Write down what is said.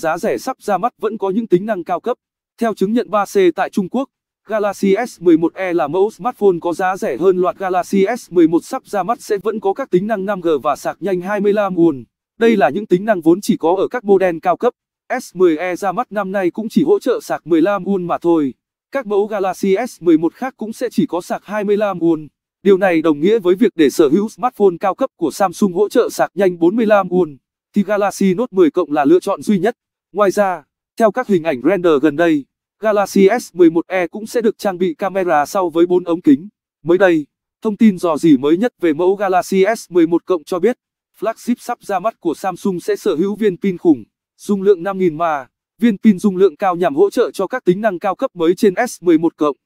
Giá rẻ sắp ra mắt vẫn có những tính năng cao cấp. Theo chứng nhận 3C tại Trung Quốc, Galaxy S11e là mẫu smartphone có giá rẻ hơn loạt Galaxy S11 sắp ra mắt sẽ vẫn có các tính năng 5G và sạc nhanh 25 nguồn. Đây là những tính năng vốn chỉ có ở các model cao cấp. S10e ra mắt năm nay cũng chỉ hỗ trợ sạc 15 won mà thôi. Các mẫu Galaxy S11 khác cũng sẽ chỉ có sạc 25 won. Điều này đồng nghĩa với việc để sở hữu smartphone cao cấp của Samsung hỗ trợ sạc nhanh 45 won, thì Galaxy Note 10 cộng là lựa chọn duy nhất. Ngoài ra, theo các hình ảnh render gần đây, Galaxy S11e cũng sẽ được trang bị camera sau với 4 ống kính. Mới đây, thông tin dò dỉ mới nhất về mẫu Galaxy S11 cộng cho biết, flagship sắp ra mắt của Samsung sẽ sở hữu viên pin khủng, dung lượng 5000 mAh, viên pin dung lượng cao nhằm hỗ trợ cho các tính năng cao cấp mới trên S11 cộng.